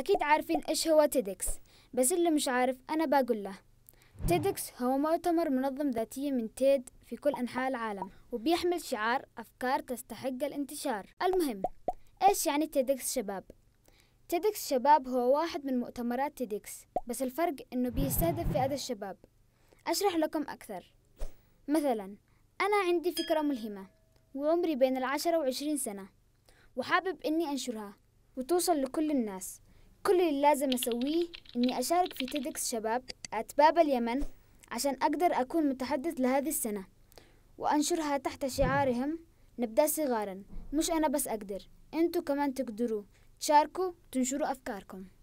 أكيد عارفين إيش هو تيدكس بس اللي مش عارف أنا بقول له تيدكس هو مؤتمر منظم ذاتيا من تيد في كل أنحاء العالم وبيحمل شعار أفكار تستحق الانتشار المهم إيش يعني تيدكس شباب؟ تيدكس شباب هو واحد من مؤتمرات تيدكس بس الفرق إنه بيستهدف فئة الشباب أشرح لكم أكثر مثلا أنا عندي فكرة ملهمة وعمري بين العشرة وعشرين سنة وحابب إني أنشرها وتوصل لكل الناس كل اللي لازم أسويه إني أشارك في تيدكس شباب أتباب اليمن عشان أقدر أكون متحدث لهذه السنة وأنشرها تحت شعارهم نبدأ صغارا مش أنا بس أقدر أنتوا كمان تقدروا تشاركوا تنشروا أفكاركم